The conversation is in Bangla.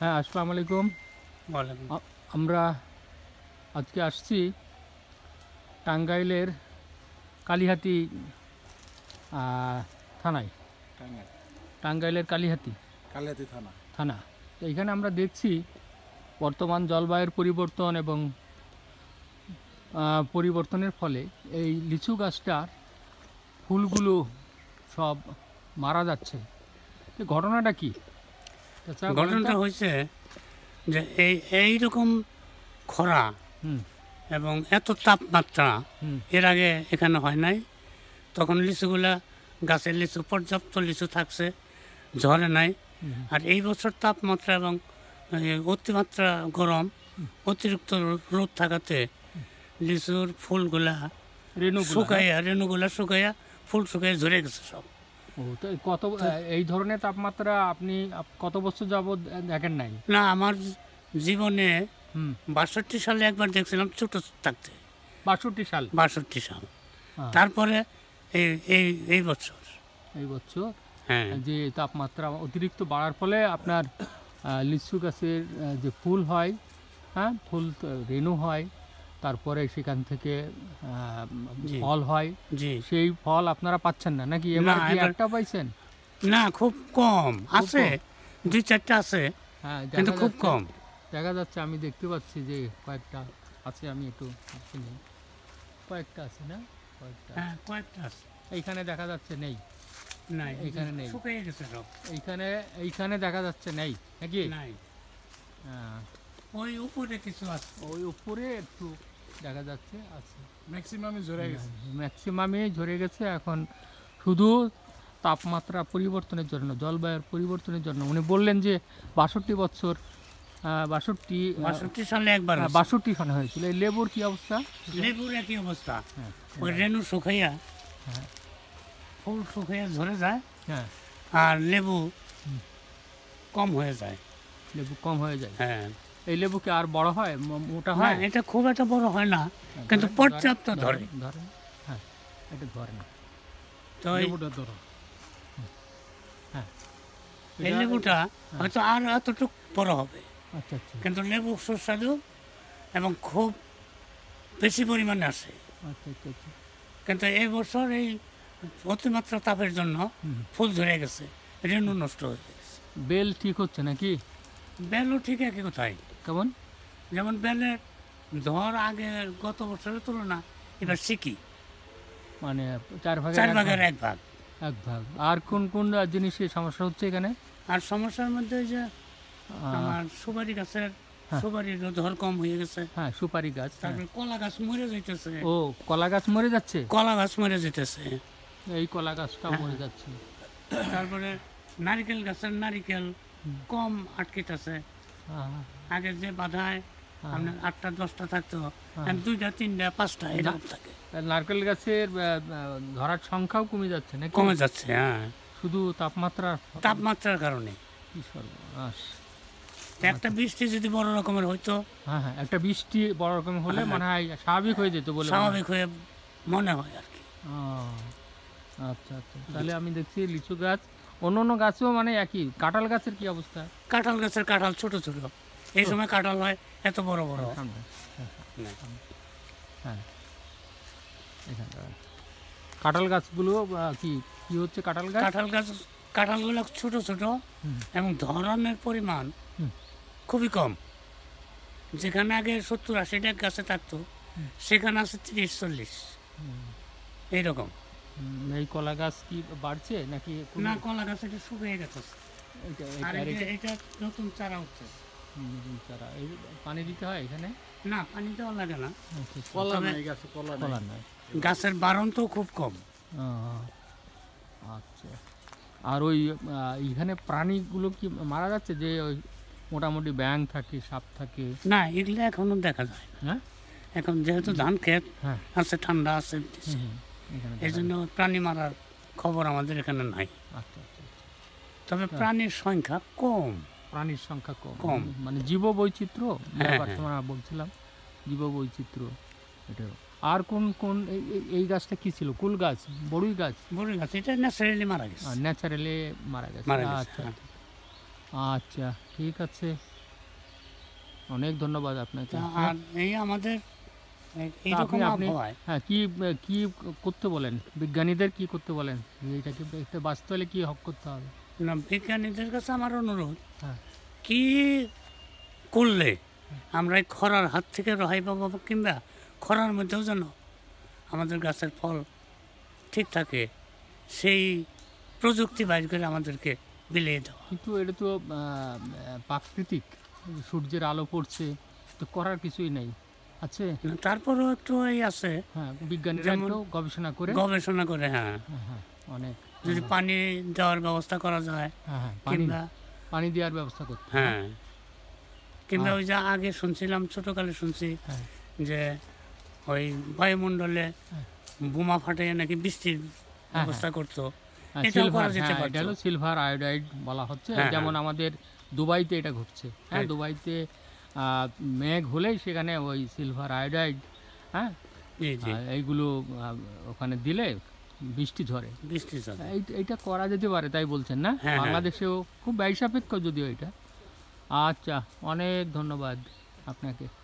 হ্যাঁ আসসালামু আলাইকুম আমরা আজকে আসছি টাঙ্গাইলের কালীহাতি থানায় টাঙ্গাইলের কালীহাতি কালীহাতি থানা থানা এইখানে আমরা দেখছি বর্তমান জলবায়ুর পরিবর্তন এবং পরিবর্তনের ফলে এই লিচু গাছটার ফুলগুলো সব মারা যাচ্ছে ঘটনাটা কি ঘটনাটা হয়েছে যে এই এইরকম খরা এবং এত তাপমাত্রা এর আগে এখানে হয় নাই তখন লিচুগুলা গাছের লিচু পর্যাপ্ত লিচু থাকছে ঝরে নাই আর এই বছর তাপমাত্রা এবং অতিমাত্রা গরম অতিরিক্ত রোদ থাকাতে লিচুর ফুলগুলা হ্যাঁ। শুকাইয়া রেণুগুলা শুকাইয়া ফুল শুকাইয়া ঝরে গেছে সব ও তো কত এই ধরনের তাপমাত্রা আপনি কত বছর যাবৎ দেখেন নাই না আমার জীবনে বাষট্টি সালে একবার দেখছিলাম ছোট থাকতে বাষট্টি সাল বাষট্টি সাল হ্যাঁ। তারপরে এই এই এই বছর এই বছর হ্যাঁ যে তাপমাত্রা অতিরিক্ত বাড়ার ফলে আপনার লিচু গাছের যে ফুল হয় হ্যাঁ ফুল রেনু হয় তারপরে সেখান থেকে ফল হয় সেই ফল আপনারা পাচ্ছেন না নাকি একটা পাইছেন না খুব কম আছে দুই চারটা আছে হ্যাঁ, কিন্তু খুব কম দেখা যাচ্ছে আমি দেখতে পাচ্ছি যে কয়েকটা আছে আমি একটু কয়েকটা আছে না কয়েকটা হ্যাঁ, কয়েকটা আছে এইখানে দেখা যাচ্ছে নেই নাই এইখানে নেই এইখানে এইখানে দেখা যাচ্ছে নেই নাকি হ্যাঁ। ওই উপরে কিছু আছে ওই উপরে একটু দেখা যাচ্ছে আছে ম্যাক্সিমামই ঝরে গেছে ম্যাক্সিমামই ঝরে গেছে এখন শুধু তাপমাত্রা পরিবর্তনের জন্য জলবায়ুর পরিবর্তনের জন্য উনি বললেন যে বাষট্টি বছর বাষট্টি বাষট্টি সালে একবার হ্যাঁ, বাষট্টি সালে হয়েছিল এই লেবুর কি অবস্থা লেবুর একই অবস্থা হ্যাঁ, হ্যাঁ। ওই রেণু শুকাইয়া ফুল শুকাইয়া ঝরে যায় হ্যাঁ আর লেবু কম হয়ে যায় লেবু কম হয়ে যায় হ্যাঁ এই লেবু কি আর বড় হয় মোটা হয় এটা খুব একটা বড় হয় না কিন্তু পর্যাপ্ত ধরে ধরে হ্যাঁ এটা ধরে না তো লেবুটা ধরো হ্যাঁ এই লেবুটা হ্যাঁ। হয়তো আর এতটুকু বড় হবে আচ্ছা আচ্ছা কিন্তু লেবু সুস্বাদু এবং খুব বেশি পরিমাণে আসে আচ্ছা আচ্ছা, আচ্ছা। কিন্তু এই বছর এই অতিমাত্রা তাপের জন্য ফুল ধরে গেছে রেণু নষ্ট হয়ে গেছে বেল ঠিক হচ্ছে নাকি বেলও ঠিক একই কোথায় কেমন যেমন বেলের ধর আগে গত বছরের তুলনা এবার শিখি মানে চার ভাগের চার ভাগের এক ভাগ এক ভাগ আর কোন কোন জিনিসের সমস্যা হচ্ছে এখানে আর সমস্যার মধ্যে যে আমার সুপারি গাছের হ্যাঁ। সুপারির ধর কম হয়ে গেছে হ্যাঁ সুপারি গাছ হ্যাঁ। তারপরে কলা গাছ মরে যাইতেছে ও কলা গাছ মরে যাচ্ছে কলা গাছ মরে যাইতেছে এই কলা গাছটা হ্যাঁ। মরে যাচ্ছে তারপরে নারিকেল গাছের নারিকেল কম আটকিতেছে হ্যাঁ। আগে যে বাধায় হ্যাঁ। আপনার আটটা দশটা থাকতো হ্যাঁ। দুইটা তিনটা পাঁচটা এরকম থাকে নারকেল গাছের ধরার সংখ্যাও কমে যাচ্ছে না কমে যাচ্ছে হ্যাঁ শুধু তাপমাত্রা তাপমাত্রার কারণে একটা বৃষ্টি যদি বড় রকমের হইতো হ্যাঁ হ্যাঁ একটা বৃষ্টি বড় রকমের হলে মনে হয় স্বাভাবিক হয়ে যেত বলে স্বাভাবিক হয়ে মনে হয় আর কি আচ্ছা আচ্ছা তাহলে আমি দেখছি লিচু গাছ অন্য অন্য গাছেও মানে একই কাঁঠাল গাছের কি অবস্থা কাঁঠাল গাছের কাঁঠাল ছোট ছোট এই সময় কাঁঠাল হয় এত বড় বড় হ্যাঁ, হ্যাঁ। কাঁঠাল গাছগুলো কি কি হচ্ছে কাঁঠাল গাছ কাঁঠাল গাছ কাঁঠালগুলো ছোট ছোট এবং ধরনের পরিমাণ খুবই কম যেখানে আগে সত্তর আশিটা গাছে থাকতো সেখানে আছে তিরিশ চল্লিশ এইরকম এই কলা গাছ কি বাড়ছে নাকি না কলা গাছ এটা শুকিয়ে গেছে এটা নতুন চারা উঠছে পানি দিতে হয় এখানে না পানি দেওয়া লাগে না আচ্ছা, আচ্ছা। কলা নাই গাছে কলা কলা নাই গাছের বারণ তো খুব কম আচ্ছা আর ওই এখানে প্রাণীগুলো কি মারা যাচ্ছে যে ওই মোটামুটি ব্যাং থাকে সাপ থাকে না এগুলো এখনো দেখা যায় না হ্যাঁ? এখন যেহেতু ধান ক্ষেত হ্যাঁ। আছে ঠান্ডা আছে এই জন্য প্রাণী মারার খবর আমাদের এখানে নাই আচ্ছা, আচ্ছা, আচ্ছা। তবে প্রাণীর সংখ্যা কম প্রাণীর সংখ্যা কম কম মানে জীব বৈচিত্র্য হ্যাঁ, হ্যাঁ। বলছিলাম জীব বৈচিত্র্য এটা আর কোন কোন এই গাছটা কি ছিল কুল গাছ বড়ুই গাছ বড়ুই গাছ এটা ন্যাচারালি মারা গেছে ন্যাচারালি মারা গেছে আচ্ছা হ্যাঁ। আচ্ছা ঠিক আছে অনেক ধন্যবাদ আপনাকে আর এই আমাদের হ্যাঁ, এইরকম আবহাওয়ায় হ্যাঁ কি কি করতে বলেন বিজ্ঞানীদের কি করতে বলেন এইটাকে বাঁচতে হলে কি হক করতে হবে না বিজ্ঞানীদের কাছে আমার অনুরোধ হ্যাঁ। কি করলে আমরা এই খরার হাত থেকে রহাই পাবো কিংবা খরার মধ্যেও যেন আমাদের গাছের ফল ঠিক থাকে সেই প্রযুক্তি বাইর করে আমাদেরকে বিলিয়ে দেওয়া কিন্তু এটা তো প্রাকৃতিক সূর্যের আলো পড়ছে তো করার কিছুই নেই আছে একটু আছে হ্যাঁ বিজ্ঞানীরা একটু গবেষণা করে গবেষণা করে হ্যাঁ, হ্যাঁ, হ্যাঁ অনেক যদি পানি দেওয়ার ব্যবস্থা করা যায় হ্যাঁ, কিংবা পানি দেওয়ার ব্যবস্থা করতে হ্যাঁ কিংবা ওই যে আগে শুনছিলাম ছোটকালে শুনছি যে ওই বায়ুমণ্ডলে বোমা ফাটে নাকি বৃষ্টির ব্যবস্থা করতো সিলভার আয়োডাইড বলা হচ্ছে যেমন আমাদের দুবাইতে এটা ঘটছে হ্যাঁ দুবাইতে মেঘ হলেই সেখানে ওই সিলভার আয়োডাইড হ্যাঁ এইগুলো ওখানে দিলে বৃষ্টি ঝরে বৃষ্টি এইটা করা যেতে পারে তাই বলছেন না হ্যাঁ, হ্যাঁ। বাংলাদেশেও খুব ব্যয় সাপেক্ষ যদিও এটা আচ্ছা অনেক ধন্যবাদ আপনাকে